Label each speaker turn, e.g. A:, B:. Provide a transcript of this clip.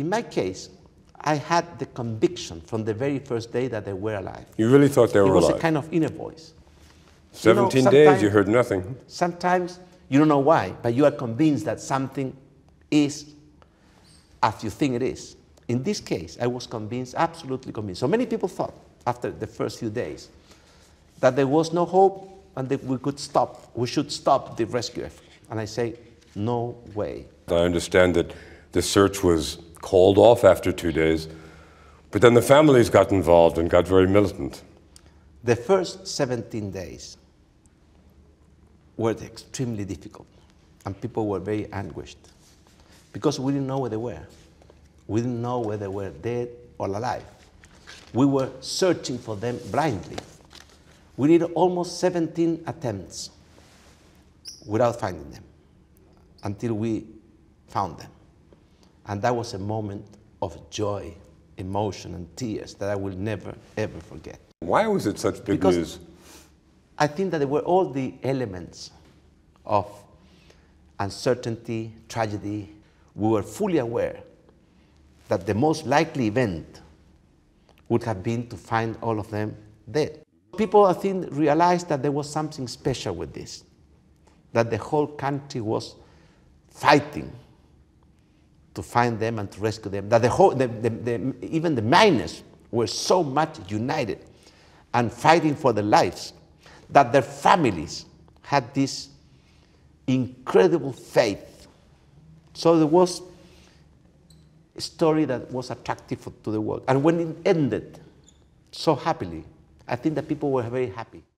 A: in my case, I had the conviction from the very first day that they were alive.
B: You really thought they were alive? It was alive. a kind
A: of inner voice. 17 you know, days, you heard nothing. Sometimes you don't know why, but you are convinced that something is as you think it is. In this case, I was convinced, absolutely convinced. So many people thought after the first few days that there was no hope and that we could stop, we should stop the rescue effort. And I say, no way.
B: I understand that the search was called off after two days. But then the families got involved and got very militant.
A: The first 17 days were extremely difficult, and people were very anguished because we didn't know where they were. We didn't know whether they were dead or alive. We were searching for them blindly. We did almost 17 attempts without finding them until we found them. And that was a moment of joy, emotion, and tears that I will never, ever forget. Why was it such big because news? I think that there were all the elements of uncertainty, tragedy. We were fully aware that the most likely event would have been to find all of them dead. People, I think, realized that there was something special with this, that the whole country was fighting to find them and to rescue them. That the whole, the, the, the, even the miners were so much united and fighting for their lives that their families had this incredible faith. So there was a story that was attractive to the world. And when it ended so happily, I think that people were very happy.